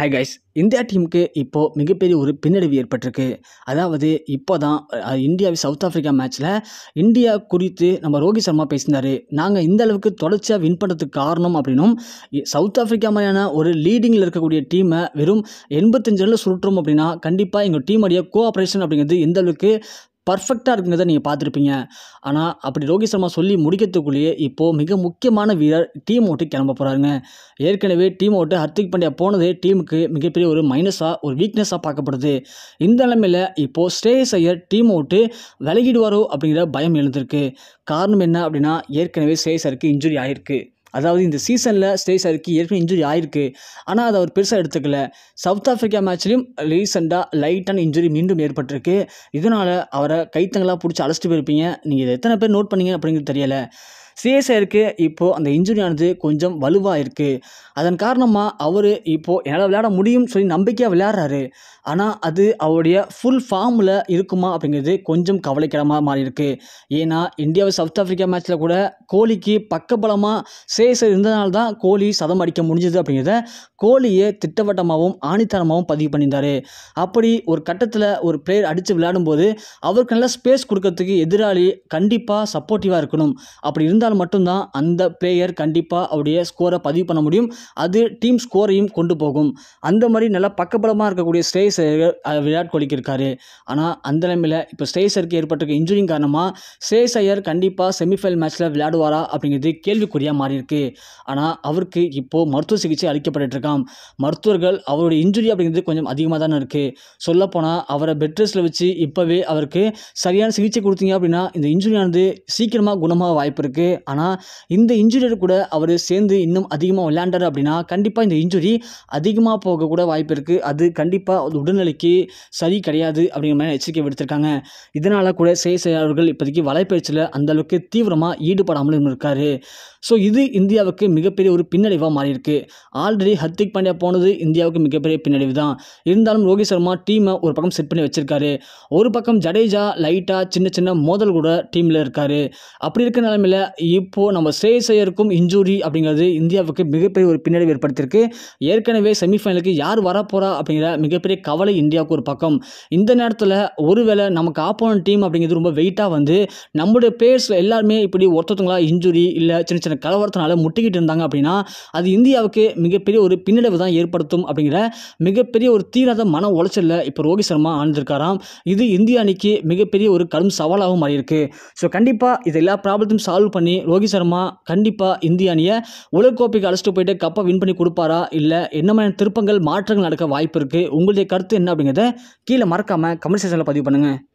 hi guys India டீமுக்கு இப்போது மிகப்பெரிய ஒரு பின்னடைவு ஏற்பட்டிருக்கு அதாவது இப்போ தான் இந்தியாவை சவுத் ஆஃப்ரிக்கா மேட்ச்சில் இந்தியா குறித்து நம்ம ரோஹித் சர்மா பேசினார் நாங்கள் இந்த அளவுக்கு தொடர்ச்சியாக வின் பண்ணுறதுக்கு காரணம் அப்படின்னும் சவுத் ஆஃப்ரிக்கா மாதிரியான ஒரு லீடிங்கில் இருக்கக்கூடிய டீமை வெறும் எண்பத்தஞ்சு ரனில் சுருட்டுறோம் அப்படின்னா கண்டிப்பாக எங்கள் டீமுடைய கோஆப்ரேஷன் அப்படிங்கிறது எந்த அளவுக்கு பர்ஃபெக்டாக இருக்குங்கிறத நீங்கள் பார்த்துருப்பீங்க ஆனால் அப்படி ரோஹித் சர்மா சொல்லி முடிக்கிறதுக்குள்ளேயே இப்போது மிக முக்கியமான வீரர் டீம் ஓட்டு கிளம்ப போகிறாருங்க ஏற்கனவே டீம் ஓட்டு ஹர்திக் பாண்டியா போனதே டீமுக்கு மிகப்பெரிய ஒரு மைனஸாக ஒரு வீக்னஸாக பார்க்கப்படுது இந்த நிலமையில் இப்போது ஸ்ரேயஸ் ஐயர் டீம் ஓட்டு விலகிடுவாரோ அப்படிங்கிற பயம் எழுந்திருக்கு காரணம் என்ன அப்படின்னா ஏற்கனவே ஸ்ரேயஸ் ஐயருக்கு இன்ஜுரி ஆகிருக்கு அதாவது இந்த சீசனில் ஸ்டேஸ் அருக்கு ஏற்கனவே இன்ஜுரி ஆயிருக்கு ஆனால் அதை அவர் பெருசாக எடுத்துக்கல சவுத் ஆஃப்ரிக்கா மேட்ச்லேயும் ரீசெண்டாக லைட்டான இன்ஜுரி மீண்டும் ஏற்பட்டிருக்கு இதனால் அவரை கைத்தங்களாக பிடிச்சி அழைச்சிட்டு போயிருப்பீங்க நீங்கள் இதை எத்தனை பேர் நோட் பண்ணீங்க அப்படிங்கிறது தெரியலை சிஎஸ்ஐருக்கு இப்போது அந்த இன்ஜுரி ஆனது கொஞ்சம் வலுவாக இருக்குது அதன் காரணமாக அவர் இப்போது என்னால் விளையாட முடியும்னு சொல்லி நம்பிக்கையாக விளையாடுறாரு ஆனால் அது அவருடைய ஃபுல் ஃபார்மில் இருக்குமா அப்படிங்கிறது கொஞ்சம் கவலைக்கிடமாக மாறி இருக்குது ஏன்னா இந்தியாவை சவுத் ஆஃப்ரிக்கா மேட்ச்சில் கூட கோலிக்கு பக்கபலமாக சேசர் இருந்தனால தான் கோலி சதம் அடிக்க முடிஞ்சது அப்படிங்கிறத கோலியை திட்டவட்டமாகவும் ஆணித்தரமாகவும் பதிவு பண்ணியிருந்தார் அப்படி ஒரு கட்டத்தில் ஒரு பிளேயர் அடித்து விளையாடும்போது அவருக்கு நல்லா ஸ்பேஸ் கொடுக்கறதுக்கு எதிராளி கண்டிப்பாக சப்போர்ட்டிவாக இருக்கணும் அப்படி இருந்தால் முடிந்தால் மட்டும்தான் அந்த பிளேயர் கண்டிப்பாக அவருடைய ஸ்கோரை பதிவு பண்ண முடியும் அது டீம் ஸ்கோரையும் கொண்டு போகும் அந்த மாதிரி நல்லா பக்கபலமாக இருக்கக்கூடிய ஸ்ரேயஸ் விராட் கோலிக்கு இருக்கார் ஆனால் அந்த நிலமையில் இப்போ ஸ்ரேயஸருக்கு ஏற்பட்டிருக்க இன்ஜுரியின் காரணமாக ஸ்ரேயஸ் ஐயர் கண்டிப்பாக செமிஃபைனல் மேட்ச்சில் விளையாடுவாரா அப்படிங்கிறது கேள்விக்குறியாக மாறி இருக்கு ஆனால் அவருக்கு இப்போது மருத்துவ சிகிச்சை அளிக்கப்பட்டுருக்கான் மருத்துவர்கள் அவருடைய இன்ஜுரி அப்படிங்கிறது கொஞ்சம் அதிகமாக தானே இருக்குது சொல்லப்போனால் அவரை பெட் ரெஸ்ட்டில் வச்சு இப்போவே அவருக்கு சரியான சிகிச்சை கொடுத்தீங்க அப்படின்னா இந்த இன்ஜுரியானது சீக்கிரமாக குணமாக வாய்ப்பு இருக்குது ஆனால் இந்த இன்ஜுரியர் கூட அவர் சேர்ந்து இன்னும் அதிகமாக விளையாண்டார் அப்படின்னா கண்டிப்பாக இந்த இன்ஜுரி அதிகமாக போகக்கூட வாய்ப்பு இருக்குது அது கண்டிப்பாக அது உடல்நிலைக்கு சரி கிடையாது அப்படிங்கிற மாதிரி எச்சரிக்கை விடுத்திருக்காங்க இதனால் கூட செய்தியாளர்கள் இப்போதைக்கு வலைப்பயிற்சியில் அந்தளவுக்கு தீவிரமாக ஈடுபடாமலும் இருக்கார் ஸோ இது இந்தியாவுக்கு மிகப்பெரிய ஒரு பின்னடைவாக மாறியிருக்கு ஆல்ரெடி ஹர்திக் பாண்டியா போனது இந்தியாவுக்கு மிகப்பெரிய பின்னடைவு தான் இருந்தாலும் ரோஹித் சர்மா டீமை ஒரு பக்கம் செட் பண்ணி வச்சிருக்காரு ஒரு பக்கம் ஜடேஜா லைட்டாக சின்ன சின்ன மோதல் கூட டீமில் இருக்கார் அப்படி இருக்கிற நிலமையில் இப்போது நம்ம ஸ்ரேசையருக்கும் இன்ஜூரி அப்படிங்கிறது இந்தியாவுக்கு மிகப்பெரிய ஒரு பின்னடைவு ஏற்படுத்தியிருக்கு ஏற்கனவே செமிஃபைனலுக்கு யார் வரப்போகிறா அப்படிங்கிற மிகப்பெரிய கவலை இந்தியாவுக்கு ஒரு பக்கம் இந்த நேரத்தில் ஒருவேளை நமக்கு ஆப்போனன் டீம் அப்படிங்கிறது ரொம்ப வெயிட்டாக வந்து நம்முடைய பேர்ஸில் எல்லாருமே இப்படி ஒருத்தவங்களா இன்ஜுரி இல்லை சின்ன சில கலவரத்தினால முட்டிக்கிட்டு இருந்தாங்க அப்படின்னா அது இந்தியாவுக்கு மிகப்பெரிய ஒரு பின்னடைவு தான் ஏற்படுத்தும் அப்படிங்கிற மிகப்பெரிய ஒரு தீராத மன உளைச்சலில் இப்போ ரோஹித் சர்மா ஆழ்ந்திருக்காராம் இது இந்திய அணிக்கு மிகப்பெரிய ஒரு கடும் சவாலாகவும் மாறியிருக்கு ஸோ கண்டிப்பாக இது எல்லா ப்ராப்ளத்தையும் சால்வ் பண்ணி ரோஹித் சர்மா கண்டிப்பாக இந்திய அணியை உலகக்கோப்பைக்கு அழைச்சிட்டு போயிட்டு கப்பை வின் பண்ணி கொடுப்பாரா இல்லை என்ன மாதிரியான திருப்பங்கள் மாற்றங்கள் நடக்க வாய்ப்பு இருக்குது உங்களுடைய கருத்து என்ன அப்படிங்கிறத கீழே மறக்காமல் கமெண்ட் செக்ஷனில் பதிவு பண்ணுங்கள்